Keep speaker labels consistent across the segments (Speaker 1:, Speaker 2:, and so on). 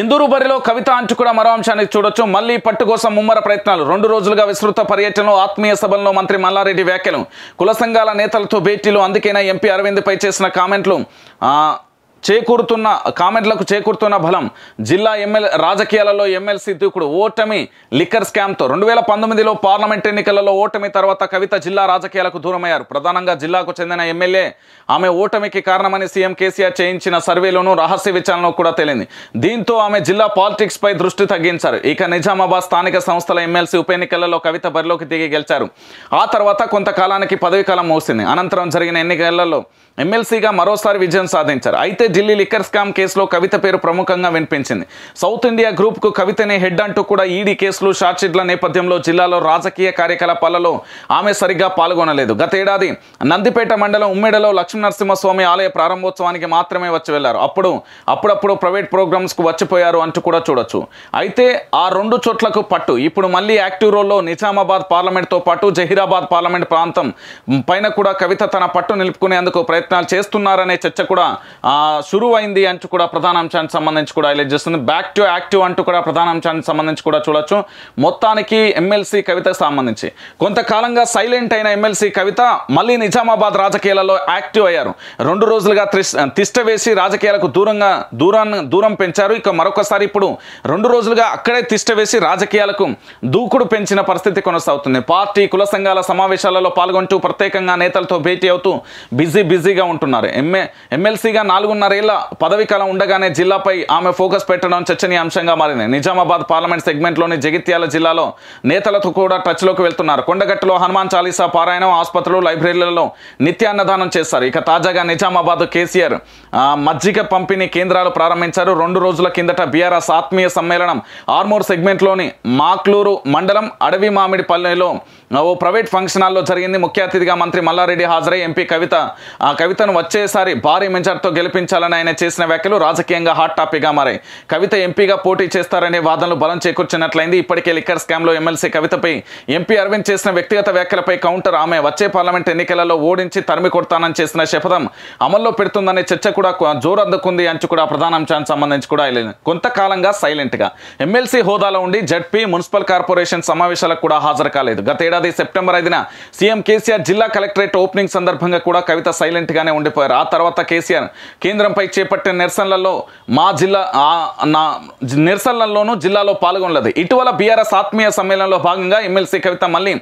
Speaker 1: ఇందూరు బరిలో కవిత అంటుకున్న మరో అంశానికి చూడొచ్చు మళ్లీ పట్టు కోసం ముమ్మర ప్రయత్నాలు రెండు రోజులుగా విస్తృత పర్యటనలో ఆత్మీయ సభల్లో మంత్రి మల్లారెడ్డి వ్యాఖ్యలు కుల సంఘాల నేతలతో భేటీలు అందుకైనా ఎంపీ అరవింద్పై చేసిన కామెంట్లు చేకూరుతున్న కామెంట్లకు చేకూరుతున్న బలం జిల్లా ఎమ్మెల్యే రాజకీయాలలో ఎమ్మెల్సీ దూకుడు ఓటమి లిక్కర్ స్కామ్తో రెండు వేల పంతొమ్మిదిలో పార్లమెంట్ ఎన్నికలలో ఓటమి తర్వాత కవిత జిల్లా రాజకీయాలకు దూరమయ్యారు ప్రధానంగా జిల్లాకు చెందిన ఎమ్మెల్యే ఆమె ఓటమికి కారణమని సీఎం కేసీఆర్ చేయించిన సర్వేలోనూ రహస్య విచారణలో కూడా తేలింది దీంతో ఆమె జిల్లా పాలిటిక్స్పై దృష్టి తగ్గించారు ఇక నిజామాబాద్ స్థానిక సంస్థల ఎమ్మెల్సీ ఉప ఎన్నికలలో కవిత బరిలోకి దిగి గెలిచారు ఆ తర్వాత కొంతకాలానికి పదవీకాలం మోసింది అనంతరం జరిగిన ఎన్నికలలో ఎమ్మెల్సీగా మరోసారి విజయం సాధించారు అయితే అయితే ఢిల్లీ లిక్కర్ స్కామ్ కేసులో కవిత పేరు ప్రముఖంగా వినిపించింది సౌత్ ఇండియా గ్రూప్ కు కవితనే హెడ్ అంటూ కూడా ఈడీ కేసులు షార్ట్షీట్ల నేపథ్యంలో జిల్లాలో రాజకీయ కార్యకలాపాలలో ఆమె సరిగ్గా పాల్గొనలేదు గతేడాది నందిపేట మండలం ఉమ్మేడలో లక్ష్మీనరసింహస్వామి ఆలయ ప్రారంభోత్సవానికి మాత్రమే వచ్చి వెళ్లారు అప్పుడు అప్పుడప్పుడు ప్రైవేట్ ప్రోగ్రామ్స్ కు వచ్చిపోయారు అంటూ కూడా చూడొచ్చు అయితే ఆ రెండు చోట్లకు పట్టు ఇప్పుడు మళ్ళీ యాక్టివ్ రోల్లో నిజామాబాద్ పార్లమెంట్తో పాటు జహీరాబాద్ పార్లమెంట్ ప్రాంతం పైన కూడా కవిత తన పట్టు నిలుపుకునేందుకు ప్రయత్నాలు చేస్తున్నారనే చర్చ కూడా షురువైంది అంటూ కూడా ప్రధాన అంశానికి సంబంధించి కూడా హైలైట్ చేస్తుంది బ్యాక్ టు యాక్టివ్ అంటూ కూడా ప్రధాన అంశానికి సంబంధించి కూడా చూడొచ్చు మొత్తానికి ఎమ్మెల్సీ కవితకు సంబంధించి కొంతకాలంగా సైలెంట్ అయిన ఎమ్మెల్సీ కవిత మళ్ళీ నిజామాబాద్ రాజకీయాలలో యాక్టివ్ అయ్యారు రెండు రోజులుగా తిష్ట వేసి రాజకీయాలకు దూరంగా దూరాన్ని దూరం పెంచారు ఇక మరొకసారి ఇప్పుడు రెండు రోజులుగా అక్కడే తిష్ట వేసి రాజకీయాలకు దూకుడు పెంచిన పరిస్థితి కొనసాగుతుంది పార్టీ కుల సంఘాల సమావేశాలలో పాల్గొంటూ ప్రత్యేకంగా నేతలతో భేటీ అవుతూ బిజీ బిజీగా ఉంటున్నారు ఎమ్మె ఎమ్మెల్సీగా నాలుగున్నర రెండున్నరేళ్ల కాలం ఉండగానే జిల్లాపై ఆమె ఫోకస్ పెట్టడం చర్చనీయాంశంగా మారింది నిజామాబాద్ పార్లమెంట్ సెగ్మెంట్లోని జగిత్యాల జిల్లాలో నేతలతో కూడా టచ్లోకి వెళ్తున్నారు కొండగట్టులో హనుమాన్ చాలీసా పారాయణం ఆసుపత్రులు లైబ్రరీలలో నిత్యాన్నదానం చేస్తారు ఇక తాజాగా నిజామాబాద్ కేసీఆర్ మజ్జిగ పంపిణీ కేంద్రాలు ప్రారంభించారు రెండు రోజుల కిందట బీఆర్ఎస్ ఆత్మీయ సమ్మేళనం ఆర్మూర్ సెగ్మెంట్లోని మాక్లూరు మండలం అడవి మామిడి పల్లెలో ఓ ప్రైవేట్ ఫంక్షన్ హాల్లో జరిగింది ముఖ్య అతిథిగా మంత్రి మల్లారెడ్డి హాజరై ఎంపీ కవిత ఆ కవితను వచ్చేసారి భారీ మెజార్తో గెలిపించారు అంశాలను ఆయన చేసిన వ్యాఖ్యలు రాజకీయంగా హాట్ టాపిక్గా మారాయి కవిత ఎంపీగా పోటీ చేస్తారనే వాదనలు బలం చేకూర్చినట్లయింది ఇప్పటికే లిక్కర్ స్కామ్లో ఎమ్మెల్సీ కవితపై ఎంపీ అరవింద్ చేసిన వ్యక్తిగత వ్యాఖ్యలపై కౌంటర్ ఆమె వచ్చే పార్లమెంట్ ఎన్నికలలో ఓడించి తరిమి కొడతానని చేసిన శపథం అమల్లో పెడుతుందనే చర్చ కూడా జోరు అందుకుంది అంచు కూడా ప్రధాన అంశానికి సంబంధించి కూడా కొంతకాలంగా సైలెంట్గా ఎమ్మెల్సీ హోదాలో ఉండి జడ్పీ మున్సిపల్ కార్పొరేషన్ సమావేశాలకు కూడా హాజరు కాలేదు గత ఏడాది సెప్టెంబర్ ఐదున సీఎం కేసీఆర్ జిల్లా కలెక్టరేట్ ఓపెనింగ్ సందర్భంగా కూడా కవిత సైలెంట్గానే ఉండిపోయారు ఆ తర్వాత కేసీఆర్ కేంద్ర కేంద్రంపై చేపట్టిన నిరసనలలో మా జిల్లా నా నిరసనలలోనూ జిల్లాలో పాల్గొనలేదు ఇటీవల బీఆర్ఎస్ ఆత్మీయ సమ్మేళనంలో భాగంగా ఎమ్మెల్సీ కవిత మళ్ళీ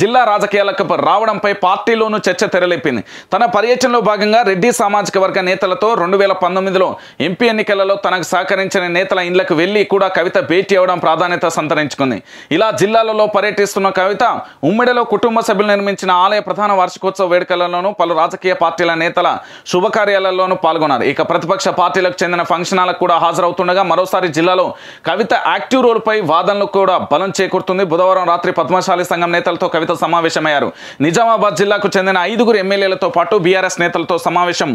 Speaker 1: జిల్లా రాజకీయాలకు రావడంపై పార్టీలోనూ చర్చ తెరలేపింది తన పర్యటనలో భాగంగా రెడ్డి సామాజిక వర్గ నేతలతో రెండు వేల పంతొమ్మిదిలో ఎంపీ ఎన్నికలలో తనకు సహకరించిన నేతల ఇండ్లకు వెళ్ళి కూడా కవిత భేటీ అవడం ప్రాధాన్యత సంతరించుకుంది ఇలా జిల్లాలలో పర్యటిస్తున్న కవిత ఉమ్మడిలో కుటుంబ సభ్యులు నిర్మించిన ఆలయ ప్రధాన వార్షికోత్సవ వేడుకలలోనూ పలు రాజకీయ పార్టీల నేతల శుభకార్యాలలోనూ పాల్గొన్నారు ఇక ప్రతిపక్ష పార్టీలకు చెందిన ఫంక్షనాలకు కూడా హాజరవుతుండగా మరోసారి జిల్లాలో కవిత యాక్టివ్ రోల్పై వాదనలకు కూడా బలం చేకూరుతుంది బుధవారం రాత్రి పద్మశాలి సంఘం నేతలతో కవిత సమావేశమయ్యారు నిజామాబాద్ జిల్లాకు చెందిన ఐదుగురు ఎమ్మెల్యేలతో పాటు బీఆర్ఎస్ నేతలతో సమావేశం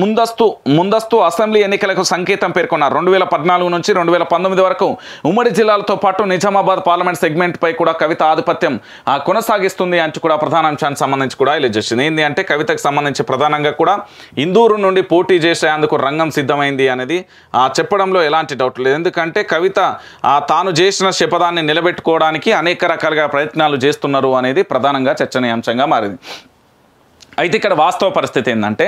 Speaker 1: ముందస్తు ముందస్తు అసెంబ్లీ ఎన్నికలకు సంకేతం పేర్కొన్నారు రెండు వేల పద్నాలుగు నుంచి రెండు వేల పంతొమ్మిది వరకు ఉమ్మడి జిల్లాలతో పాటు నిజామాబాద్ పార్లమెంట్ సెగ్మెంట్పై కూడా కవిత ఆధిపత్యం కొనసాగిస్తుంది అంటూ కూడా ప్రధాన అంశానికి సంబంధించి కూడా ఇలా చేసింది ఏంటి అంటే కవితకు సంబంధించి ప్రధానంగా కూడా ఇందూరు నుండి పోటీ చేసి చేసేందుకు రంగం సిద్ధమైంది అనేది చెప్పడంలో ఎలాంటి డౌట్ లేదు ఎందుకంటే కవిత తాను చేసిన శపథాన్ని నిలబెట్టుకోవడానికి అనేక రకాలుగా ప్రయత్నాలు చేస్తున్నారు అనేది ప్రధానంగా చర్చనీయాంశంగా మారింది అయితే ఇక్కడ వాస్తవ పరిస్థితి ఏంటంటే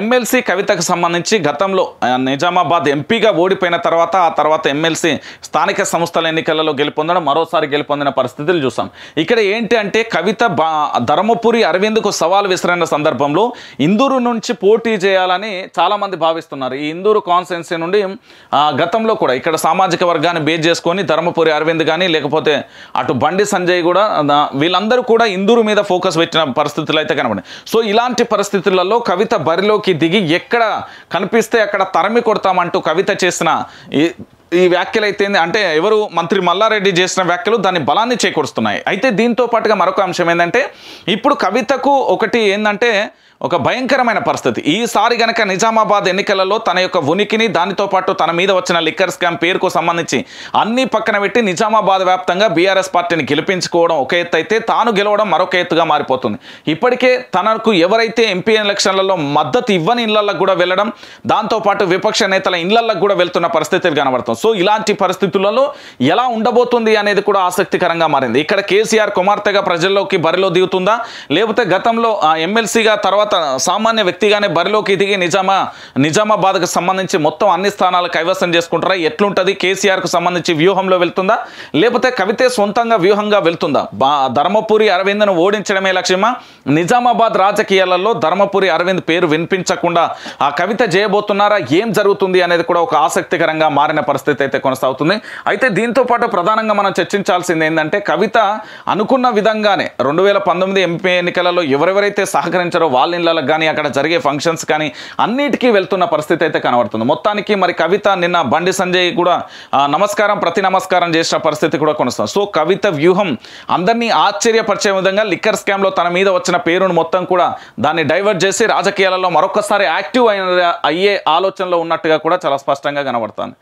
Speaker 1: ఎమ్మెల్సీ కవితకు సంబంధించి గతంలో నిజామాబాద్ ఎంపీగా ఓడిపోయిన తర్వాత ఆ తర్వాత ఎమ్మెల్సీ స్థానిక సంస్థల ఎన్నికలలో గెలుపొందడం మరోసారి గెలుపొందిన పరిస్థితులు చూసాం ఇక్కడ ఏంటి అంటే కవిత ధర్మపురి అరవింద్కు సవాల్ విసిరిన సందర్భంలో ఇందూరు నుంచి పోటీ చేయాలని చాలామంది భావిస్తున్నారు ఈ ఇందూరు కాన్స్టిట్యున్సీ నుండి గతంలో కూడా ఇక్కడ సామాజిక వర్గాన్ని బేస్ చేసుకొని ధర్మపురి అరవింద్ కానీ లేకపోతే అటు బండి సంజయ్ కూడా వీళ్ళందరూ కూడా ఇందూరు మీద ఫోకస్ పెట్టిన పరిస్థితులు అయితే కనబడి సో ఇలాంటి పరిస్థితులలో కవిత బరిలో రంగంలోకి దిగి ఎక్కడ కనిపిస్తే అక్కడ తరమి కొడతామంటూ కవిత చేసిన ఈ వ్యాఖ్యలు అయితే అంటే ఎవరు మంత్రి మల్లారెడ్డి చేసిన వ్యాఖ్యలు దాని బలాన్ని చేకూరుస్తున్నాయి అయితే దీంతో పాటుగా మరొక అంశం ఏంటంటే ఇప్పుడు కవితకు ఒకటి ఏంటంటే ఒక భయంకరమైన పరిస్థితి ఈసారి గనక నిజామాబాద్ ఎన్నికలలో తన యొక్క ఉనికిని దానితో పాటు తన మీద వచ్చిన లిక్కర్ స్కామ్ పేరుకు సంబంధించి అన్ని పక్కన పెట్టి నిజామాబాద్ వ్యాప్తంగా బీఆర్ఎస్ పార్టీని గెలిపించుకోవడం ఒక ఎత్తు అయితే తాను గెలవడం మరొక ఎత్తుగా మారిపోతుంది ఇప్పటికే తనకు ఎవరైతే ఎంపీ ఎలక్షన్లలో మద్దతు ఇవ్వని ఇళ్లకు కూడా వెళ్ళడం దాంతోపాటు విపక్ష నేతల ఇళ్లకు కూడా వెళ్తున్న పరిస్థితులు కనబడుతుంది సో ఇలాంటి పరిస్థితులలో ఎలా ఉండబోతుంది అనేది కూడా ఆసక్తికరంగా మారింది ఇక్కడ కేసీఆర్ కుమార్తెగా ప్రజల్లోకి బరిలో దిగుతుందా లేకపోతే గతంలో ఎమ్మెల్సీగా తర్వాత సామాన్య వ్యక్తిగానే బరిలోకి దిగి నిజామా నిజామాబాద్కు సంబంధించి మొత్తం అన్ని స్థానాలు కైవసం చేసుకుంటారా ఎట్లుంటుంది కేసీఆర్కు సంబంధించి వ్యూహంలో వెళ్తుందా లేకపోతే కవితే సొంతంగా వ్యూహంగా వెళ్తుందా ధర్మపురి అరవింద్ను ఓడించడమే లక్ష్యమా నిజామాబాద్ రాజకీయాలలో ధర్మపురి అరవింద్ పేరు వినిపించకుండా ఆ కవిత చేయబోతున్నారా ఏం జరుగుతుంది అనేది కూడా ఒక ఆసక్తికరంగా మారిన పరిస్థితి పరిస్థితి అయితే కొనసాగుతుంది అయితే దీంతో పాటు ప్రధానంగా మనం చర్చించాల్సింది ఏంటంటే కవిత అనుకున్న విధంగానే రెండు వేల పంతొమ్మిది ఎంపీ ఎన్నికలలో ఎవరెవరైతే సహకరించారో వాళ్ళ ఇళ్ళకి కానీ అక్కడ జరిగే ఫంక్షన్స్ కానీ అన్నిటికీ వెళ్తున్న పరిస్థితి అయితే కనబడుతుంది మొత్తానికి మరి కవిత నిన్న బండి సంజయ్ కూడా నమస్కారం ప్రతి నమస్కారం చేసిన పరిస్థితి కూడా కొనసాగుతుంది సో కవిత వ్యూహం అందరినీ ఆశ్చర్యపరిచే విధంగా లిక్కర్ స్కామ్లో తన మీద వచ్చిన పేరును మొత్తం కూడా దాన్ని డైవర్ట్ చేసి రాజకీయాలలో మరొకసారి యాక్టివ్ అయిన అయ్యే ఆలోచనలో ఉన్నట్టుగా కూడా చాలా స్పష్టంగా కనబడుతుంది